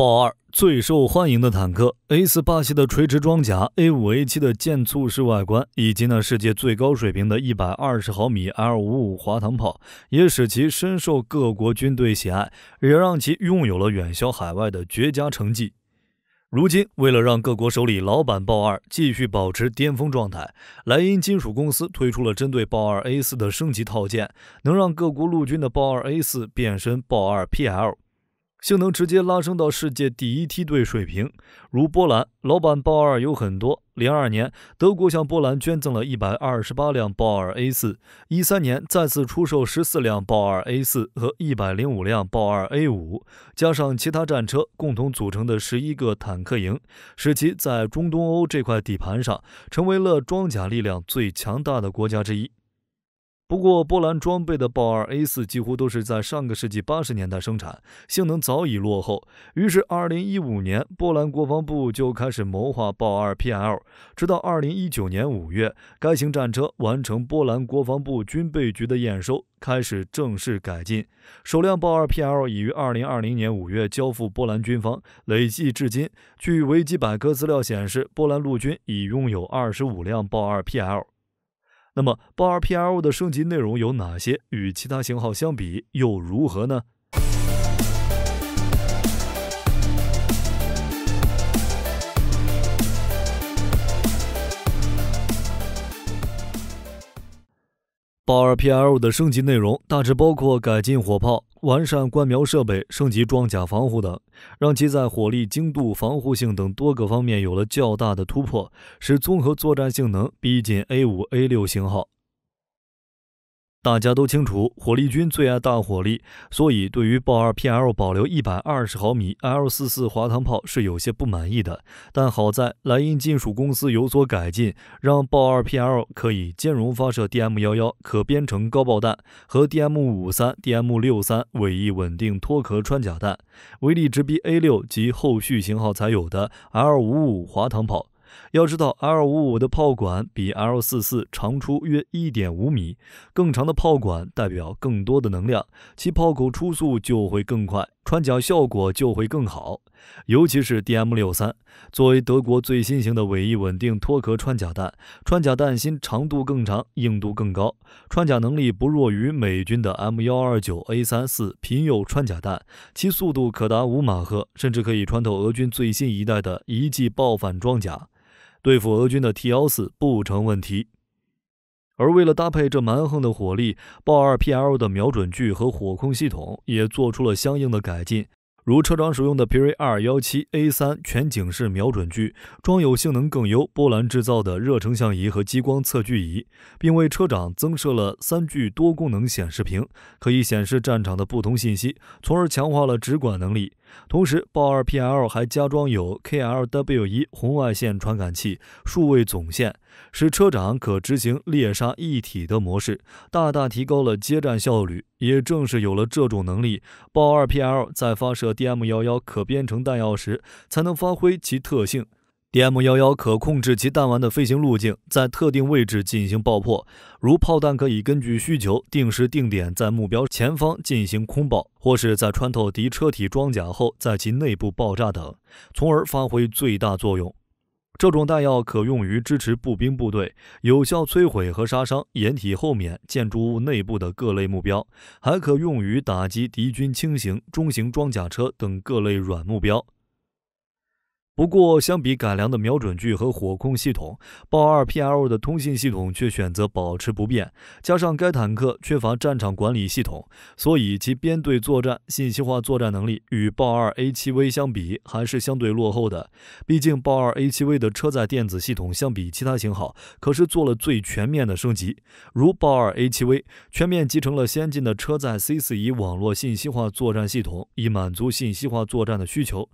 豹二最受欢迎的坦克，A 四霸气的垂直装甲，A 五 A 七的渐促式外观，以及那世界最高水平的一百二十毫米 L 五五滑膛炮，也使其深受各国军队喜爱，也让其拥有了远销海外的绝佳成绩。如今，为了让各国手里老版豹二继续保持巅峰状态，莱茵金属公司推出了针对豹二 A 四的升级套件，能让各国陆军的豹二 A 四变身豹二 PL。性能直接拉升到世界第一梯队水平。如波兰，老版豹二有很多。零二年，德国向波兰捐赠了一百二十八辆豹二 A 四；一三年，再次出售十四辆豹二 A 四和一百零五辆豹二 A 五，加上其他战车，共同组成的十一个坦克营，使其在中东欧这块底盘上成为了装甲力量最强大的国家之一。不过，波兰装备的豹 2A4 几乎都是在上个世纪八十年代生产，性能早已落后。于是，二零一五年，波兰国防部就开始谋划豹 2PL。直到二零一九年五月，该型战车完成波兰国防部军备局的验收，开始正式改进。首辆豹 2PL 已于二零二零年五月交付波兰军方。累计至今，据维基百科资料显示，波兰陆军已拥有二十五辆豹 2PL。那么，豹 2PL 的升级内容有哪些？与其他型号相比又如何呢？豹二 PL 的升级内容大致包括改进火炮、完善观瞄设备、升级装甲防护等，让其在火力精度、防护性等多个方面有了较大的突破，使综合作战性能逼近 A 五、A 六型号。大家都清楚，火力军最爱大火力，所以对于豹 2PL 保留120毫米 L44 滑膛炮是有些不满意的。但好在莱茵金属公司有所改进，让豹 2PL 可以兼容发射 DM11 可编程高爆弹和 DM53、DM63 尾翼稳定脱壳穿甲弹，威力直逼 A6 及后续型号才有的 L55 滑膛炮。要知道，L 55的炮管比 L 44长出约1.5米，更长的炮管代表更多的能量，其炮口初速就会更快，穿甲效果就会更好。尤其是 DM 63，作为德国最新型的尾翼稳定脱壳穿甲弹，穿甲弹芯长度更长，硬度更高，穿甲能力不弱于美军的 M 129A3 四贫诱穿甲弹，其速度可达五马赫，甚至可以穿透俄军最新一代的一季爆反装甲。对付俄军的 T 幺四不成问题，而为了搭配这蛮横的火力，豹二 PL 的瞄准具和火控系统也做出了相应的改进，如车长使用的 Piri 二幺七 A 三全景式瞄准具，装有性能更优、波兰制造的热成像仪和激光测距仪，并为车长增设了三具多功能显示屏，可以显示战场的不同信息，从而强化了直管能力。同时，豹 2PL 还加装有 KLW1 红外线传感器数位总线，使车长可执行猎杀一体的模式，大大提高了接战效率。也正是有了这种能力，豹 2PL 在发射 DM11 可编程弹药时，才能发挥其特性。D.M. 幺幺可控制其弹丸的飞行路径，在特定位置进行爆破。如炮弹可以根据需求定时定点，在目标前方进行空爆，或是在穿透敌车体装甲后，在其内部爆炸等，从而发挥最大作用。这种弹药可用于支持步兵部队，有效摧毁和杀伤掩体后面、建筑物内部的各类目标，还可用于打击敌军轻型、中型装甲车等各类软目标。不过，相比改良的瞄准具和火控系统，豹二 PL 的通信系统却选择保持不变。加上该坦克缺乏战场管理系统，所以其编队作战、信息化作战能力与豹二 A7V 相比还是相对落后的。毕竟，豹二 A7V 的车载电子系统相比其他型号可是做了最全面的升级，如豹二 A7V 全面集成了先进的车载 c 4 e 网络信息化作战系统，以满足信息化作战的需求。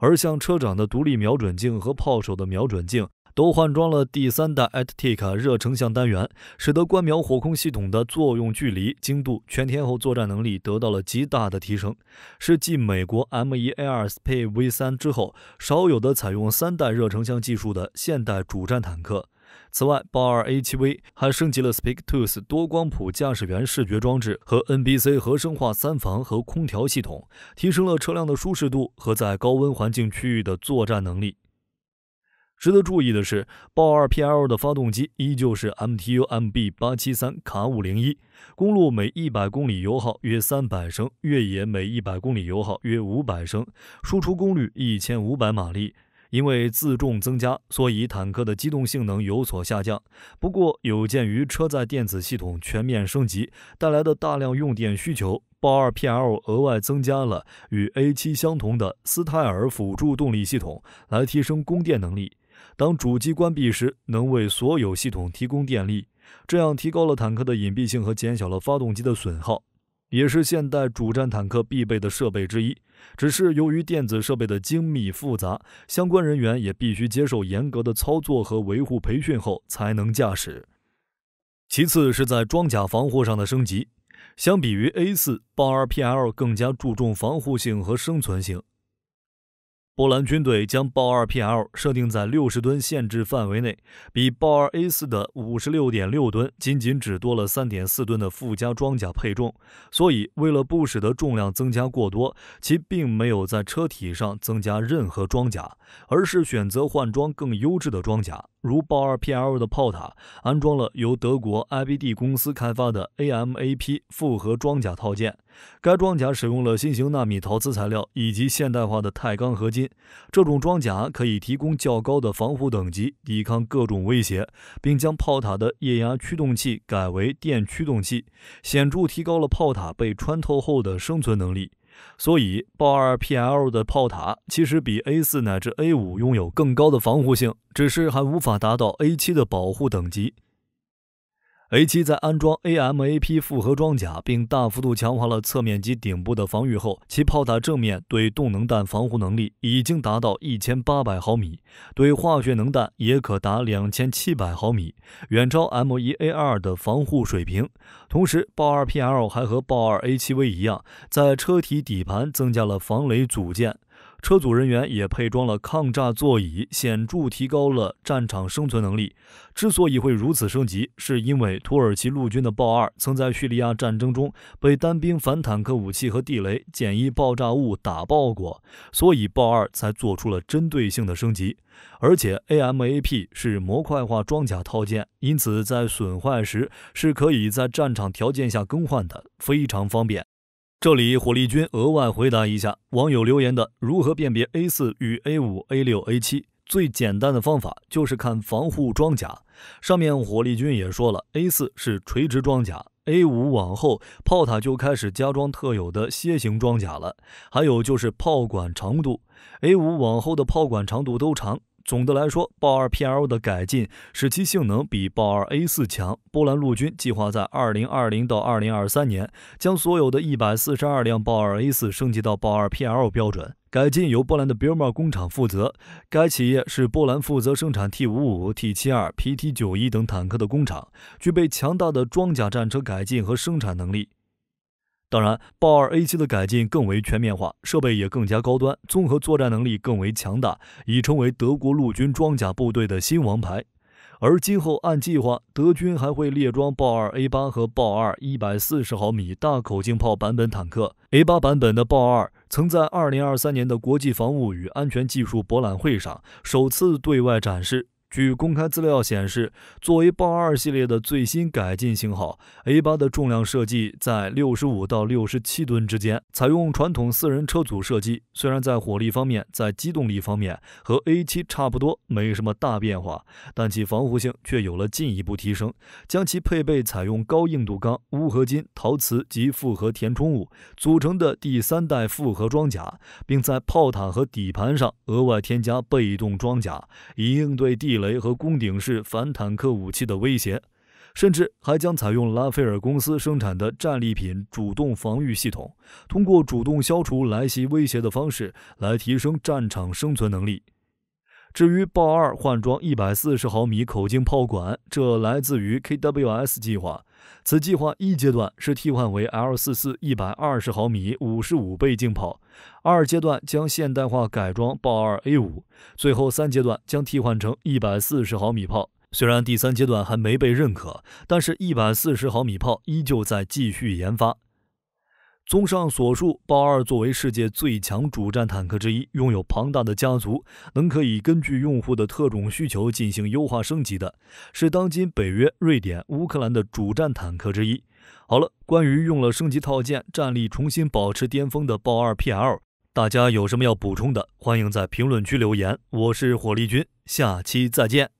而像车长的独立瞄准镜和炮手的瞄准镜都换装了第三代 a t c 热成像单元，使得观瞄火控系统的作用距离、精度、全天候作战能力得到了极大的提升，是继美国 M1A2 SPV3 之后少有的采用三代热成像技术的现代主战坦克。此外，豹二 A7V 还升级了 SpeakTus o 多光谱驾驶员视觉装置和 NBC 核生化三防和空调系统，提升了车辆的舒适度和在高温环境区域的作战能力。值得注意的是，豹二 PL 的发动机依旧是 MTU MB 八七三卡五零一，公路每一百公里油耗约三百升，越野每一百公里油耗约五百升，输出功率一千五百马力。因为自重增加，所以坦克的机动性能有所下降。不过，有鉴于车载电子系统全面升级带来的大量用电需求，豹二 PL 额外增加了与 A7 相同的斯泰尔辅助动力系统，来提升供电能力。当主机关闭时，能为所有系统提供电力，这样提高了坦克的隐蔽性和减小了发动机的损耗。也是现代主战坦克必备的设备之一，只是由于电子设备的精密复杂，相关人员也必须接受严格的操作和维护培训后才能驾驶。其次是在装甲防护上的升级，相比于 A 四豹2 p l 更加注重防护性和生存性。波兰军队将豹 2PL 设定在六十吨限制范围内，比豹 2A4 的五十六点六吨仅仅只多了三点四吨的附加装甲配重，所以为了不使得重量增加过多，其并没有在车体上增加任何装甲，而是选择换装更优质的装甲，如豹 2PL 的炮塔安装了由德国 IBD 公司开发的 AMAP 复合装甲套件，该装甲使用了新型纳米陶瓷材料以及现代化的钛钢合金。这种装甲可以提供较高的防护等级，抵抗各种威胁，并将炮塔的液压驱动器改为电驱动器，显著提高了炮塔被穿透后的生存能力。所以，豹 2PL 的炮塔其实比 A4 乃至 A5 拥有更高的防护性，只是还无法达到 A7 的保护等级。A7 在安装 AMAP 复合装甲并大幅度强化了侧面及顶部的防御后，其炮塔正面对动能弹防护能力已经达到1800毫米，对化学能弹也可达2700毫米，远超 M1A2 的防护水平。同时，豹 2PL 还和豹 2A7V 一样，在车体底盘增加了防雷组件。车组人员也配装了抗炸座椅，显著提高了战场生存能力。之所以会如此升级，是因为土耳其陆军的豹二曾在叙利亚战争中被单兵反坦克武器和地雷、简易爆炸物打爆过，所以豹二才做出了针对性的升级。而且 AMAP 是模块化装甲套件，因此在损坏时是可以在战场条件下更换的，非常方便。这里，火力军额外回答一下网友留言的：如何辨别 A 四与 A 五、A 六、A 七？最简单的方法就是看防护装甲。上面火力军也说了，A 四是垂直装甲，A 五往后炮塔就开始加装特有的楔形装甲了。还有就是炮管长度，A 五往后的炮管长度都长。总的来说，豹二 PL 的改进使其性能比豹二 A 四强。波兰陆军计划在2020到2023年将所有的一百四十二辆豹二 A 四升级到豹二 PL 标准。改进由波兰的 b i l m a 工厂负责，该企业是波兰负责生产 T55、T72、PT91 等坦克的工厂，具备强大的装甲战车改进和生产能力。当然，豹二 A 七的改进更为全面化，设备也更加高端，综合作战能力更为强大，已成为德国陆军装甲部队的新王牌。而今后按计划，德军还会列装豹二 A 八和豹二一百四十毫米大口径炮版本坦克 A 八版本的豹二，曾在二零二三年的国际防务与安全技术博览会上首次对外展示。据公开资料显示，作为豹二系列的最新改进型号，A 八的重量设计在六十五到六十七吨之间，采用传统四人车组设计。虽然在火力方面、在机动力方面和 A 七差不多，没什么大变化，但其防护性却有了进一步提升，将其配备采用高硬度钢、钨合金、陶瓷及复合填充物组成的第三代复合装甲，并在炮塔和底盘上额外添加被动装甲，以应对地。雷和攻顶式反坦克武器的威胁，甚至还将采用拉斐尔公司生产的战利品主动防御系统，通过主动消除来袭威胁的方式来提升战场生存能力。至于豹二换装140毫米口径炮管，这来自于 KWS 计划。此计划一阶段是替换为 L 四四一百二十毫米五十五倍镜炮，二阶段将现代化改装豹二 A 五，最后三阶段将替换成一百四十毫米炮。虽然第三阶段还没被认可，但是一百四十毫米炮依旧在继续研发。综上所述，豹二作为世界最强主战坦克之一，拥有庞大的家族，能可以根据用户的特种需求进行优化升级的，是当今北约、瑞典、乌克兰的主战坦克之一。好了，关于用了升级套件，战力重新保持巅峰的豹二 PL，大家有什么要补充的，欢迎在评论区留言。我是火力军，下期再见。